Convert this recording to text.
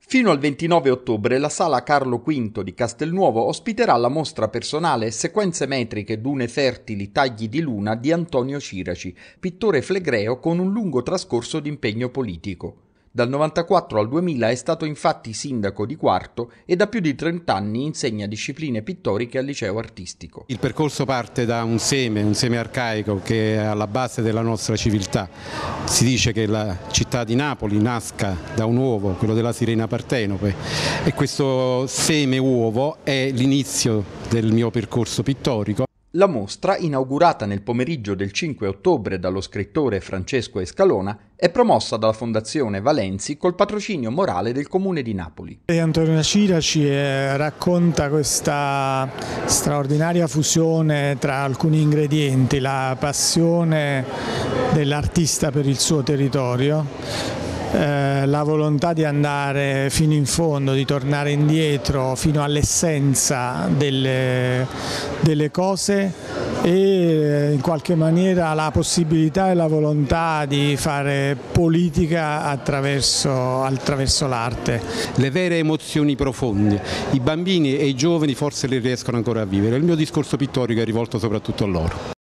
Fino al 29 ottobre la sala Carlo V di Castelnuovo ospiterà la mostra personale Sequenze metriche dune fertili tagli di luna di Antonio Ciraci, pittore flegreo con un lungo trascorso di impegno politico. Dal 94 al 2000 è stato infatti sindaco di Quarto e da più di 30 anni insegna discipline pittoriche al liceo artistico. Il percorso parte da un seme, un seme arcaico che è alla base della nostra civiltà. Si dice che la città di Napoli nasca da un uovo, quello della sirena partenope e questo seme uovo è l'inizio del mio percorso pittorico. La mostra, inaugurata nel pomeriggio del 5 ottobre dallo scrittore Francesco Escalona, è promossa dalla Fondazione Valenzi col patrocinio morale del Comune di Napoli. Antonio Cira ci eh, racconta questa straordinaria fusione tra alcuni ingredienti, la passione dell'artista per il suo territorio eh, la volontà di andare fino in fondo, di tornare indietro, fino all'essenza delle, delle cose e eh, in qualche maniera la possibilità e la volontà di fare politica attraverso, attraverso l'arte. Le vere emozioni profonde, i bambini e i giovani forse le riescono ancora a vivere, il mio discorso pittorico è rivolto soprattutto a loro.